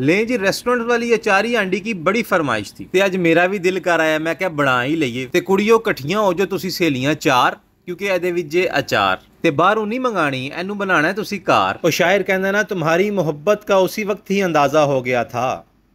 लें जी रेस्टोरेंट वाली अचारी आंडी की बड़ी फरमाइश थी ते अज मेरा भी दिल कर आया मैं क्या बना ही लईए ते कुड़ियों कट्ठियां हो जो ਤੁਸੀਂ ਸਹੇਲੀਆਂ ਚਾਰ ਕਿਉਂਕਿ ਇਹਦੇ ਵਿੱਚ ਜੇ ਅਚਾਰ ਤੇ ਬਾਹਰੋਂ ਨਹੀਂ ਮੰਗਾਣੀ ਇਹਨੂੰ ਬਣਾਣਾ ਤੁਸੀਂ ਘਰ ਉਹ ਸ਼ਾਇਰ ਕਹਿੰਦਾ ਨਾ ਤੁਹਾਡੀ ਮੁਹੱਬਤ ਦਾ ਉਸੇ ਵਕਤ ਹੀ ਅੰਦਾਜ਼ਾ ਹੋ ਗਿਆ ਥਾ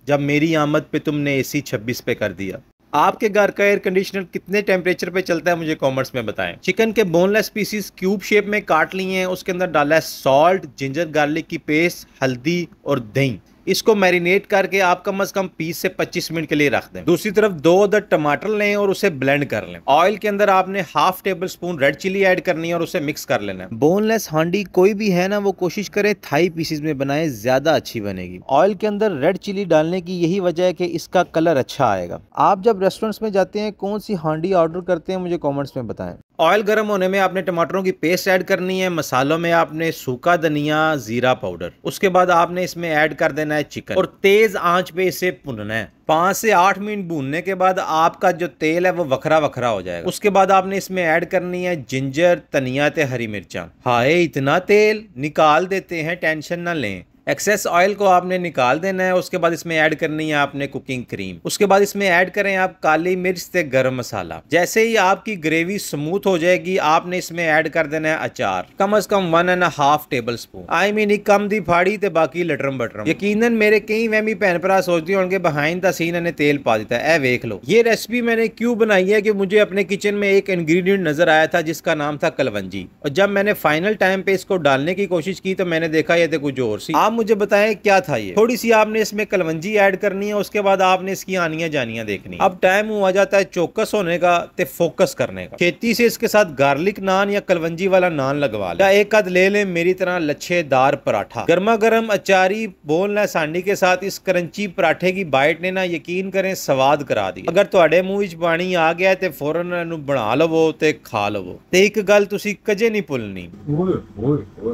ਜਦ ਮੇਰੀ पे तुमने एसी 26 पे कर दिया आपके घर का एयर कंडीशनर कितने टेम्परेचर पे चलता है मुझे कॉमर्स में बताएं चिकन के बोनलेस पीसीस क्यूब शेप में काट लिए हैं उसके अंदर डाला है सॉल्ट जिंजर गार्लिक की पेस्ट हल्दी और दही इसको मैरिनेट करके आप कम अज कम 20 से 25 मिनट के लिए रख दें दूसरी तरफ दो अदर टमाटर लें और उसे ब्लेंड कर लें ऑयल के अंदर आपने half tablespoon red chilli add करनी है और उसे मिक्स कर लेना है बोनलेस हांडी कोई भी है ना वो कोशिश करे थाई पीसीज में बनाए ज्यादा अच्छी बनेगी ऑयल के अंदर रेड चिली डालने की यही वजह है कि इसका कलर अच्छा आएगा आप जब रेस्टोरेंट्स में जाते हैं कौन सी हांडी ऑर्डर करते हैं मुझे कॉमेंट्स में बताएं ऑयल गर्म होने में आपने टमाटरों की पेस्ट ऐड करनी है मसालों में आपने सूखा धनिया जीरा पाउडर उसके बाद आपने इसमें ऐड कर देना है चिकन और तेज आंच पे इसे भुनना है पांच से आठ मिनट भूनने के बाद आपका जो तेल है वो वखरा वखरा हो जाएगा उसके बाद आपने इसमें ऐड करनी है जिंजर धनिया ते हरी मिर्चा हाय इतना तेल निकाल देते हैं टेंशन ना लें एक्सेस ऑयल को आपने निकाल देना है उसके बाद इसमें ऐड करनी है आपने कुकिंग क्रीम उसके बाद इसमें ऐड करें आप काली मिर्च से गर्म मसाला जैसे ही आपकी ग्रेवी स्मूथ हो जाएगी आपने इसमें ऐड कर देना है अचार कम अज कम one and half tablespoon I mean कम दी फाड़ी ते बाकी लटरम बटरम यकीनन मेरे कई वहमी भैन भरा सोचते होंगे बिहाइंड द सीन इन्हें तेल पा देता है ए वेख लो ये रेसिपी मैंने क्यूँ बनाई है की मुझे अपने किचन में एक इन्ग्रीडियंट नजर आया था जिसका नाम था कलवंजी और जब मैंने फाइनल टाइम पे इसको डालने की कोशिश की तो मैंने देखा ये कुछ और सी आप मुझे बताएं क्या था ये थोड़ी सी आपने इसमें कलवंजी ऐड करनी है उसके बाद आपने इसकी आनियां जानियां देखनी अब टाइम हुआ जाता है चौकस होने का ते फोकस करने का खेती से इसके साथ गार्लिक नान या कलवंजी वाला नान लगवा लें एक आध ले लें मेरी तरह लच्छेदार पराठा गर्मा गर्म अचारी बोलना सांडी के साथ इस करंची पराठे की बाइट ने ना यकीन करें स्वाद करा दी अगर ਤੁਹਾਡੇ ਮੂੰਹ ਵਿੱਚ ਪਾਣੀ ਆ ਗਿਆ ਤੇ ਫੌਰਨ ਇਹਨੂੰ ਬਣਾ ਲਵੋ ਤੇ ਖਾ ਲਵੋ ਤੇ ਇੱਕ ਗੱਲ ਤੁਸੀਂ ਕਦੇ ਨਹੀਂ